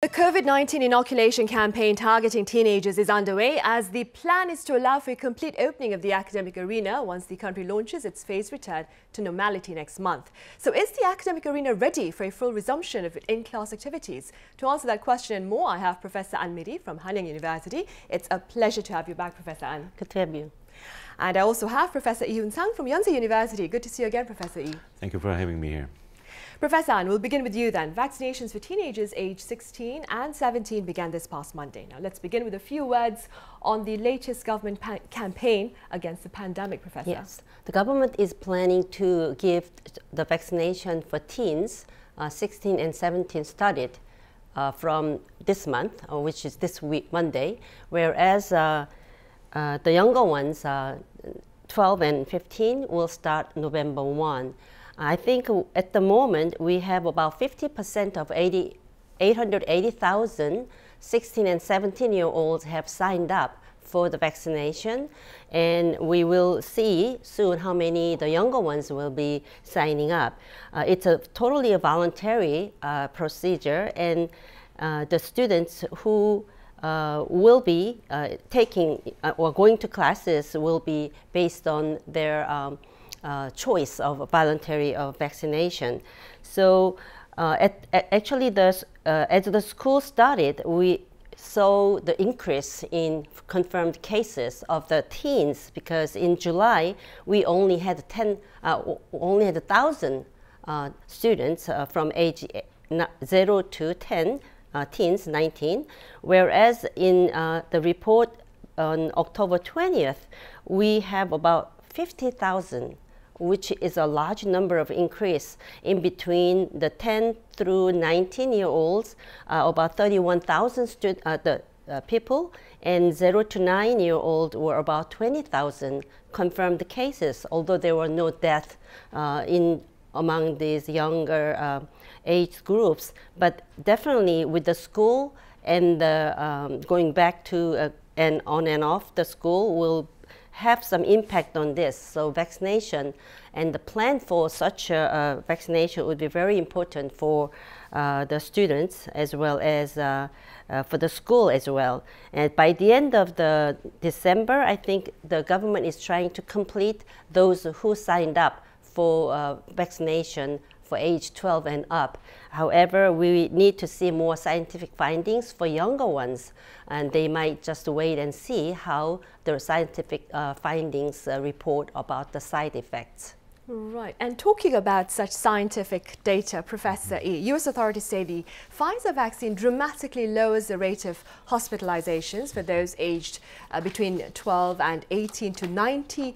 The COVID-19 inoculation campaign targeting teenagers is underway as the plan is to allow for a complete opening of the academic arena once the country launches its phased return to normality next month. So is the academic arena ready for a full resumption of in-class activities? To answer that question and more, I have Professor Anne Midi from Hanyang University. It's a pleasure to have you back, Professor Anne. Good to have you. And I also have Professor Yun Sang from Yonsei University. Good to see you again, Professor Yi. Thank you for having me here. Professor Anne, we'll begin with you then. Vaccinations for teenagers aged 16 and 17 began this past Monday. Now, let's begin with a few words on the latest government campaign against the pandemic, Professor. Yes, the government is planning to give the vaccination for teens, uh, 16 and 17, started uh, from this month, uh, which is this week, Monday, whereas uh, uh the younger ones, uh, 12 and 15, will start November 1. I think at the moment we have about 50% of 80, 880,000 16 and 17 year olds have signed up for the vaccination and we will see soon how many the younger ones will be signing up. Uh, it's a totally a voluntary uh, procedure and uh, the students who uh, will be uh, taking uh, or going to classes will be based on their um, uh, choice of voluntary uh, vaccination. So uh, at, at actually, the, uh, as the school started, we saw the increase in confirmed cases of the teens because in July we only had 10, only had 1,000 students from age 0 to 10, teens, 19, whereas in the report on October 20th, we have about 50,000 which is a large number of increase in between the 10 through 19 year olds, uh, about 31,000 uh, the, uh, people, and 0 to 9 year old were about 20,000 confirmed cases, although there were no death uh, in among these younger uh, age groups. But definitely with the school and the, um, going back to uh, and on and off the school will have some impact on this. So vaccination and the plan for such a, vaccination would be very important for uh, the students as well as uh, uh, for the school as well. And by the end of the December, I think the government is trying to complete those who signed up for vaccination for age 12 and up. However, we need to see more scientific findings for younger ones, and they might just wait and see how the scientific uh, findings uh, report about the side effects. Right, and talking about such scientific data, Professor E, US authorities say the Pfizer vaccine dramatically lowers the rate of hospitalizations for those aged uh, between 12 and 18 to 93%,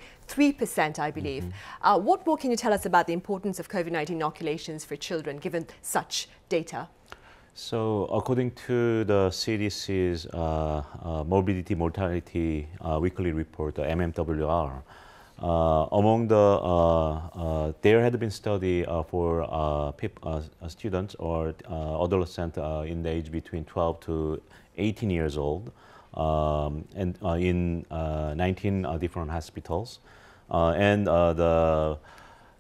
I believe. Mm -hmm. uh, what more can you tell us about the importance of COVID 19 inoculations for children given such data? So, according to the CDC's uh, uh, morbidity mortality uh, weekly report, MMWR, uh, among the, uh, uh, there had been study for students or adolescent in the age between 12 to 18 years old um, and in 19 different hospitals. and the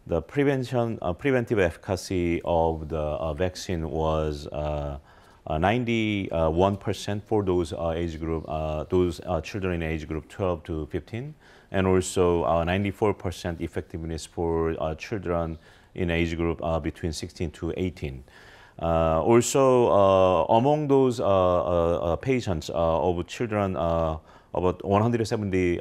the prevention, uh, preventive efficacy of the uh, vaccine was 91% for those age group, those children in age group 12 to 15, and also 94% uh, effectiveness for uh, children in age group uh, between 16 to 18. also, among those patients of children about 173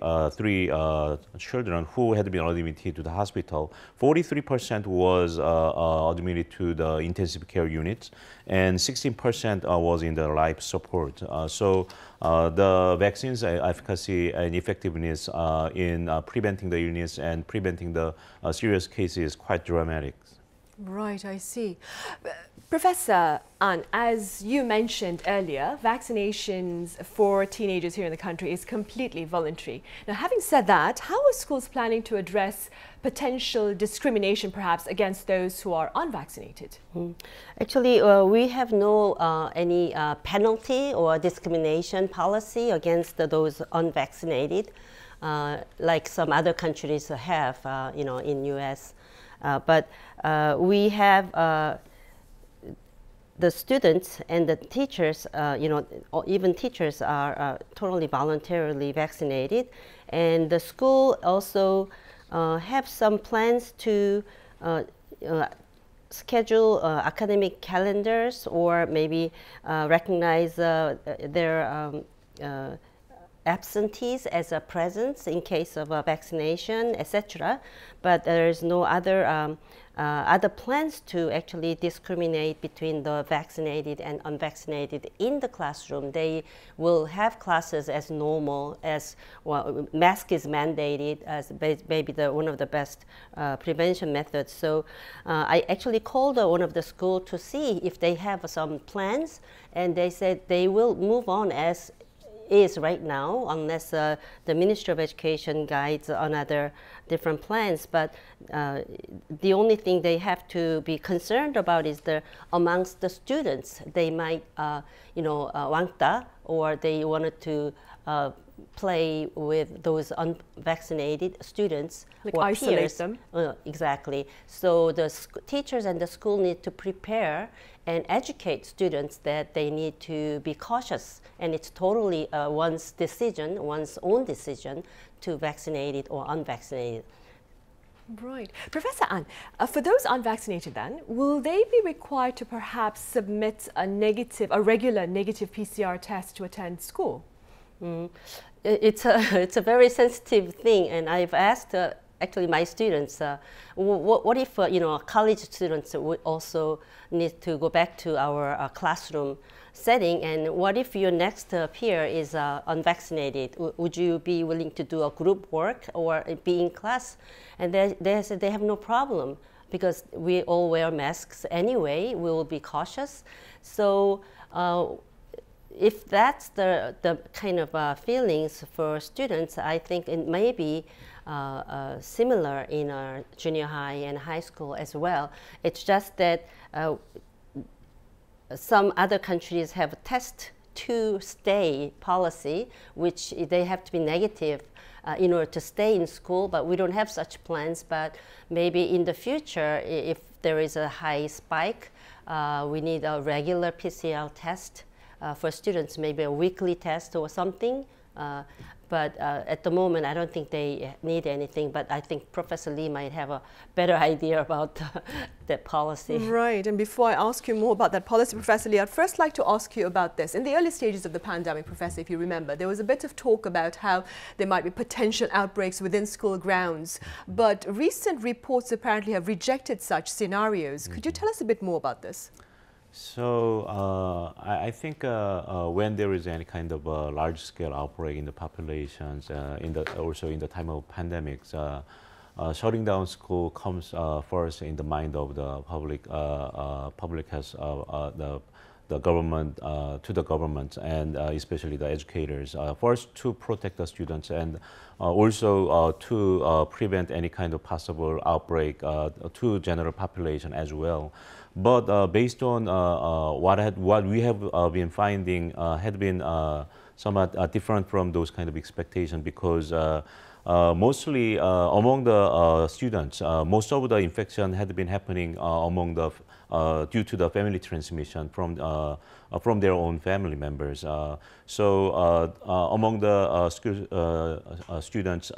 uh, children who had been admitted to the hospital. 43% was uh, uh, admitted to the intensive care units, and 16% uh, was in the life support. so the vaccine's efficacy and effectiveness in preventing the illness and preventing the serious cases is quite dramatic. Right, I see. Professor An, as you mentioned earlier, vaccinations for teenagers here in the country is completely voluntary. Now, having said that, how are schools planning to address potential discrimination perhaps against those who are unvaccinated? Hmm. Actually, uh, we have no uh, any uh, penalty or discrimination policy against those unvaccinated, uh, like some other countries have, uh, you know, in U.S. Uh, but we have the students and the teachers, uh, you know, even teachers are uh, totally voluntarily vaccinated. And the school also uh, have some plans to uh, uh, schedule uh, academic calendars or maybe recognize their um, absentees as a presence in case of a vaccination, etc. But there is no other um, uh, other plans to actually discriminate between the vaccinated and unvaccinated in the classroom. They will have classes as normal as well. Mask is mandated as maybe the, one of the best uh, prevention methods. So uh, I actually called one of the school to see if they have some plans, and they said they will move on as is right now, unless uh, the Ministry of Education guides on other different plans. But uh, the only thing they have to be concerned about is the amongst the students, they might, uh, you know, uh, wangta, or they wanted to uh, play with those unvaccinated students like or isolate peers. them. Uh, exactly. So the teachers and the school need to prepare and educate students that they need to be cautious. And it's totally uh, one's decision, one's own decision to vaccinated or unvaccinated. Right. Professor An, uh, for those unvaccinated then, will they be required to perhaps submit a negative, a regular negative PCR test to attend school? Mm. It's, a, it's a very sensitive thing, and I've asked uh, actually my students, uh, what, what, if, uh, you know, college students would also need to go back to our uh, classroom setting? And what if your next uh, peer is uh, unvaccinated? W would you be willing to do a group work or be in class? And they, they said they have no problem because we all wear masks anyway, we will be cautious. So uh, if that's the, the kind of feelings for students, I think it may be uh, uh, similar in our junior high and high school as well. It's just that uh, some other countries have a test to stay policy, which they have to be negative uh, in order to stay in school, but we don't have such plans. But maybe in the future, if there is a high spike, uh, we need a regular PCR test uh, for students, maybe a weekly test or something. But uh, at the moment, I don't think they need anything. But I think Professor Lee might have a better idea about that policy. Right. And before I ask you more about that policy, Professor Lee, I'd first like to ask you about this. In the early stages of the pandemic, Professor, if you remember, there was a bit of talk about how there might be potential outbreaks within school grounds. But recent reports apparently have rejected such scenarios. Could you mm-hmm. tell us a bit more about this? So uh, I, I, think uh, uh, when there is any kind of uh, large-scale outbreak in the populations, uh, in the also in the time of pandemics, uh, shutting down school comes first in the mind of the public. public has the the government uh, to the government and uh, especially the educators uh, first to protect the students and also to prevent any kind of possible outbreak to general population as well. But uh, based on uh, uh, what, had, what we have uh, been finding had been somewhat different from those kind of expectations because mostly among the students, most of the infection had been happening among the uh, due to the family transmission from uh, from their own family members. Uh, so among the school, students.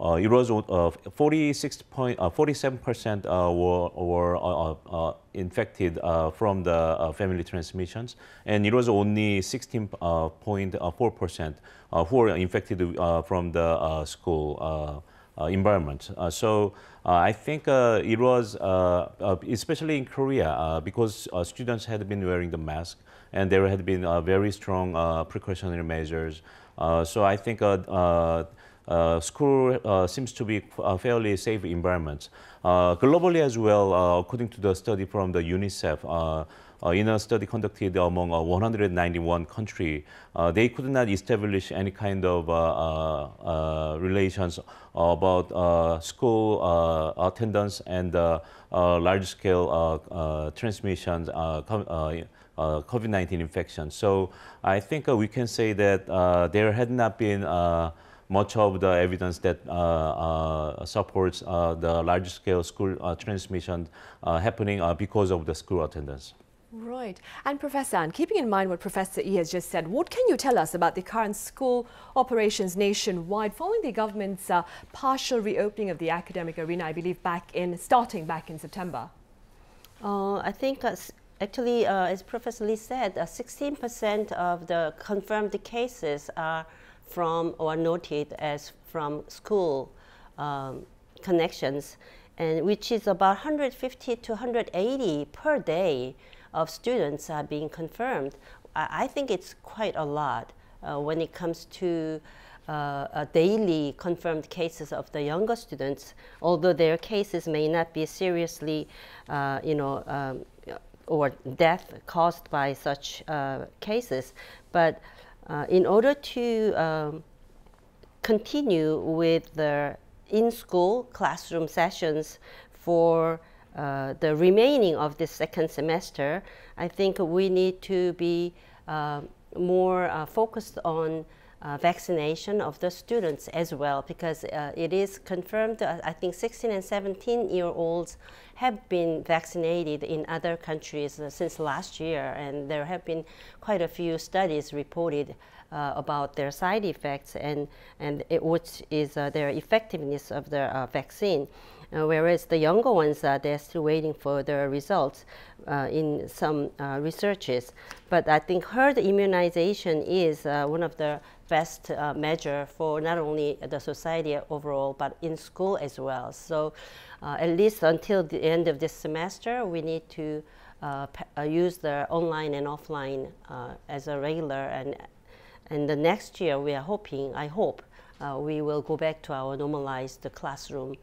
Uh, it was 47% uh, uh, were, were infected from the family transmissions, and it was only 16.4% who were infected from the school uh, environment. Uh, so uh, I think it was, especially in Korea, because students had been wearing the mask and there had been very strong precautionary measures. so I think uh, school uh, seems to be a fairly safe environment. Uh, globally as well, uh, according to the study from the UNICEF, uh, uh, in a study conducted among 191 countries, they could not establish any kind of relations about school attendance and large-scale transmissions uh, COVID-19 infection. So I think uh, we can say that uh, there had not been much of the evidence that uh, uh, supports uh, the large scale school transmission happening because of the school attendance. Right. And Professor An, keeping in mind what Professor E has just said, what can you tell us about the current school operations nationwide following the government's uh, partial reopening of the academic arena, I believe, back in starting back in September? Uh, I think as actually, as Professor Lee said, 16% of the confirmed cases are from or noted as from school um, connections, and which is about 150 to 180 per day of students are being confirmed. I, I think it's quite a lot uh, when it comes to uh, daily confirmed cases of the younger students, although their cases may not be seriously, uh, you know, um, or death caused by such uh, cases, but uh, in order to um, continue with the in-school classroom sessions for uh, the remaining of this second semester, I think we need to be uh, more uh, focused on uh, vaccination of the students as well because uh, it is confirmed uh, I think 16 and 17 year olds have been vaccinated in other countries uh, since last year and there have been quite a few studies reported uh, about their side effects and, and it, which is uh, their effectiveness of the uh, vaccine. Uh, whereas the younger ones, uh, they're still waiting for the results uh, in some researches. But I think herd immunization is one of the best uh, measure for not only the society overall, but in school as well. So uh, at least until the end of this semester, we need to uh, use the online and offline as a regular and and the next year, we are hoping, I hope, uh, we will go back to our normalized classroom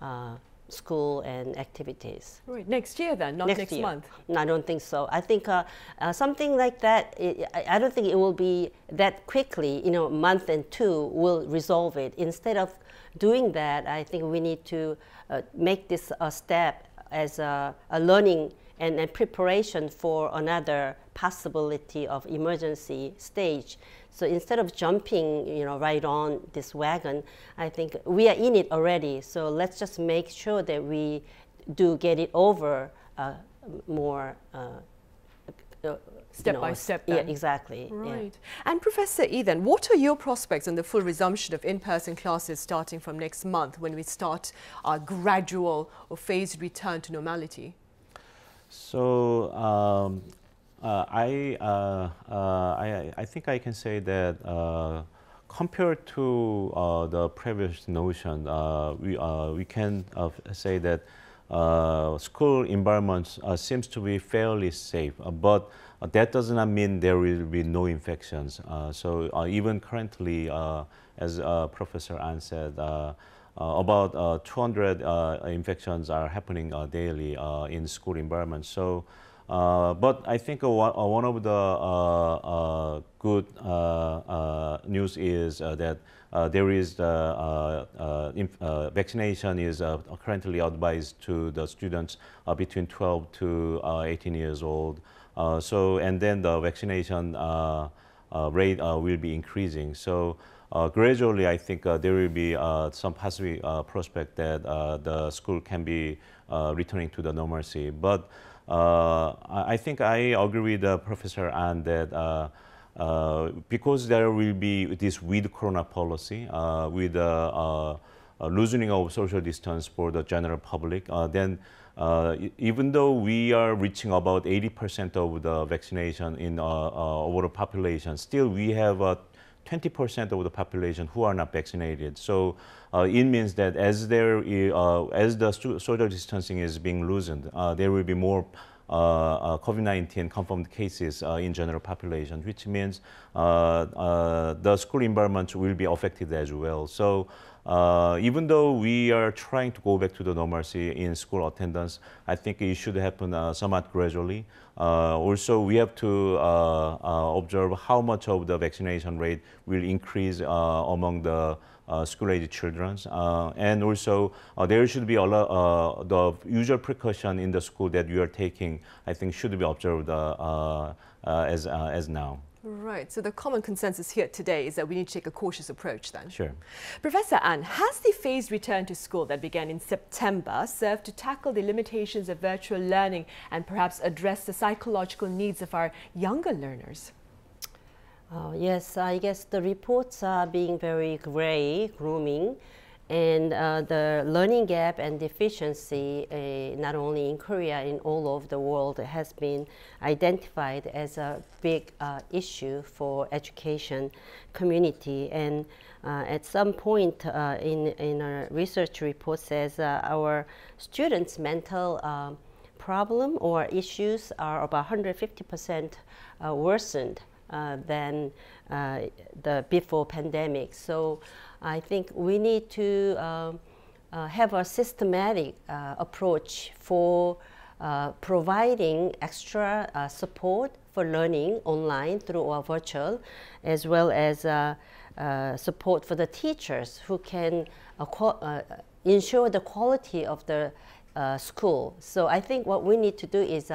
uh, school and activities. Right, next year then, not next, next month. No, I don't think so. I think uh, uh, something like that, it, I, I don't think it will be that quickly, you know, month and two will resolve it. Instead of doing that, I think we need to uh, make this a step as a, a learning and then preparation for another possibility of emergency stage. So instead of jumping, you know, right on this wagon, I think we are in it already. So let's just make sure that we do get it over uh, more. Uh, uh step by step. Then. Yeah, exactly. Right. Yeah. And Professor Ethan, what are your prospects on the full resumption of in-person classes starting from next month when we start our gradual or phased return to normality? So um, uh, I, uh, uh, I, I think I can say that uh, compared to uh, the previous notion, uh, we, we can say that school environments seems to be fairly safe, but that does not mean there will be no infections. so even currently, as Professor An said, uh, about uh, 200 uh, infections are happening daily in school environment. So, but I think one of the good news is that there is vaccination is currently advised to the students between 12 to 18 years old. so, and then the vaccination rate will be increasing. So. Uh, gradually, I think uh, there will be uh, some positive prospect that the school can be returning to the normalcy. But I think I agree with Professor An that because there will be this with Corona policy, with loosening of social distance for the general public, then uh, even though we are reaching about 80% of the vaccination in uh, uh, overall population, still we have a 20% of the population who are not vaccinated. So uh, it means that as there, uh, as the social distancing is being loosened, uh, there will be more uh, uh, COVID-19 confirmed cases uh, in general population, which means the school environment will be affected as well. So uh, even though we are trying to go back to the normalcy in school attendance, I think it should happen uh, somewhat gradually. Uh, also, we have to uh, uh, observe how much of the vaccination rate will increase among the school-aged children. and also, there should be a lot, the usual precaution in the school that you are taking, I think should be observed as, as now. Right, so the common consensus here today is that we need to take a cautious approach then. Sure. Professor Ann, has the phased return to school that began in September served to tackle the limitations of virtual learning and perhaps address the psychological needs of our younger learners? Uh, yes, I guess the reports are being very grey, grooming, and uh, the learning gap and deficiency, uh, not only in Korea, in all over the world, has been identified as a big uh, issue for education community. And uh, at some point uh, in, in a research report says uh, our students' mental problem or issues are about 150% worsened uh, than uh, the before pandemic. So I think we need to um, uh, have a systematic approach for providing extra support for learning online through our virtual, as well as uh, support for the teachers who can uh, uh, ensure the quality of the school. So I think what we need to do is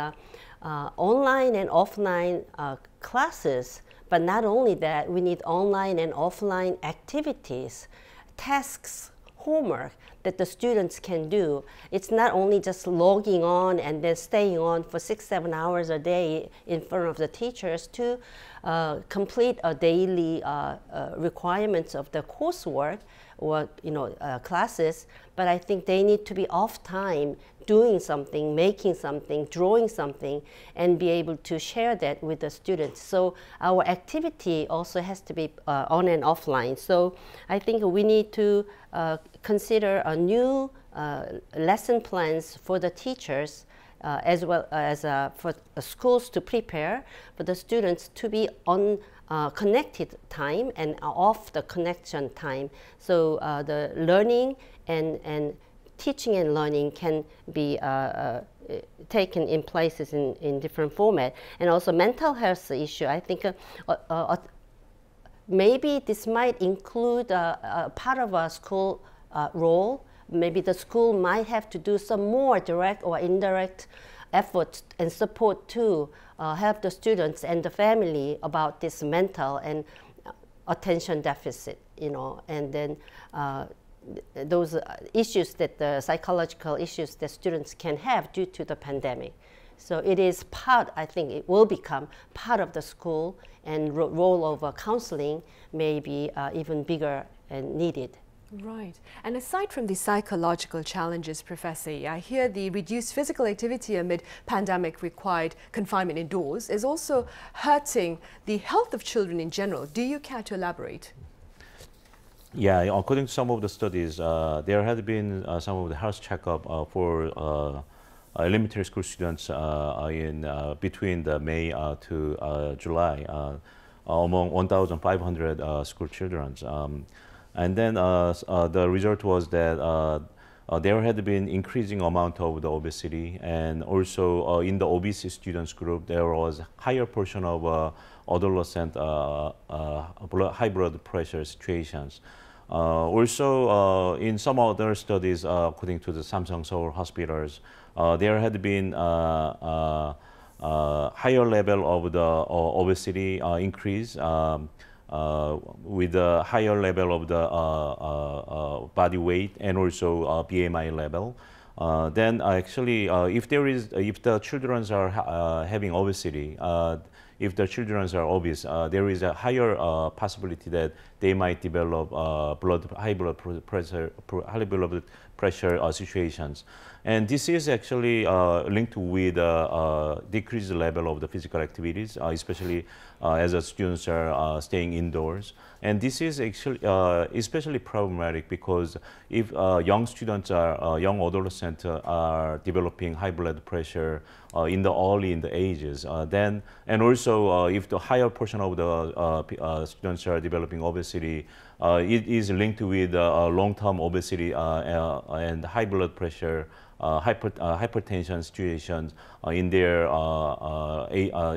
uh, online and offline uh, classes, but not only that, we need online and offline activities, tasks, homework that the students can do. It's not only just logging on and then staying on for six, seven hours a day in front of the teachers to uh, complete a daily uh, uh, requirements of the coursework or you know uh, classes, but I think they need to be off time doing something, making something, drawing something, and be able to share that with the students. So our activity also has to be uh, on and offline. So I think we need to uh, consider a new uh, lesson plans for the teachers uh, as well as uh, for schools to prepare for the students to be on uh, connected time and off the connection time. So uh, the learning and, and teaching and learning can be uh, uh, taken in places in, in different format. And also mental health issue, I think uh, maybe this might include part of a school role. Maybe the school might have to do some more direct or indirect efforts and support to uh, help the students and the family about this mental and attention deficit, you know, and then uh, those uh, issues that the psychological issues that students can have due to the pandemic. So it is part, I think it will become part of the school and ro role of uh, counseling may be uh, even bigger and needed. Right. And aside from the psychological challenges, Professor, I hear the reduced physical activity amid pandemic required confinement indoors is also hurting the health of children in general. Do you care to elaborate? Yeah, according to some of the studies, uh, there had been uh, some of the health checkup uh, for uh, uh, elementary school students uh, in between the May to July among 1,500 school children. Um, and then the result was that there had been increasing amount of the obesity and also in the obese students group there was higher portion of adolescent high blood pressure situations. Uh, also, uh, in some other studies, uh, according to the Samsung Seoul hospitals, there had been higher level of the obesity increase um, uh, with a higher level of the uh, uh, body weight and also BMI level. then actually, if there is, if the children are having obesity, if the children are obese, uh, there is a higher uh, possibility that they might develop uh, blood, high blood pressure, high blood pressure uh, situations. And this is actually uh, linked with uh, decreased level of the physical activities, especially uh, as the students are uh, staying indoors. And this is actually uh, especially problematic because if young students are, young adolescents are developing high blood pressure in the early in the ages, then, and also if the higher portion of the students are developing obesity, it is linked with long-term obesity and high blood pressure uh, hyper, uh, hypertension situations uh, in their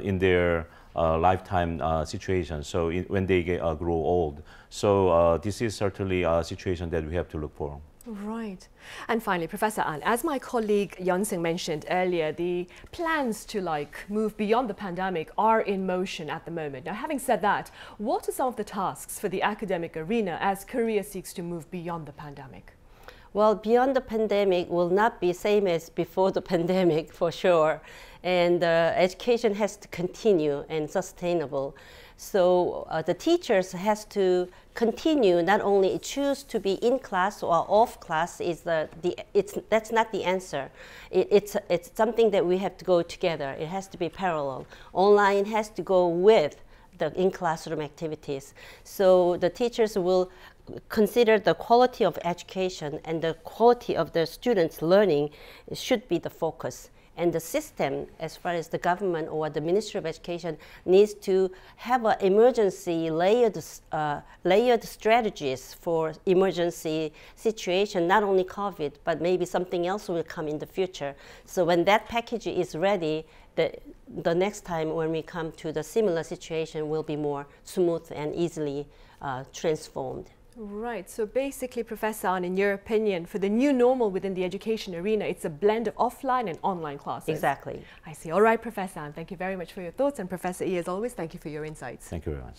in their lifetime uh, situation. So when they get, uh, grow old, so uh, this is certainly a situation that we have to look for. Right. And finally, Professor An, as my colleague Yonsing mentioned earlier, the plans to like move beyond the pandemic are in motion at the moment. Now, having said that, what are some of the tasks for the academic arena as Korea seeks to move beyond the pandemic? Well, beyond the pandemic will not be same as before the pandemic for sure and education has to continue and sustainable. So uh, the teachers has to continue not only choose to be in class or off class is the, the it's that's not the answer. It, it's it's something that we have to go together. It has to be parallel. Online has to go with the in classroom activities. So the teachers will consider the quality of education and the quality of the students learning should be the focus and the system, as far as the government or the Ministry of Education, needs to have an emergency layered, uh, layered strategies for emergency situation, not only COVID, but maybe something else will come in the future. So when that package is ready, the, the next time when we come to the similar situation will be more smooth and easily uh, transformed. Right, so basically, Professor, Anne, in your opinion, for the new normal within the education arena, it's a blend of offline and online classes. Exactly. I see. All right, Professor, Anne. thank you very much for your thoughts. And Professor E, as always, thank you for your insights. Thank you very much.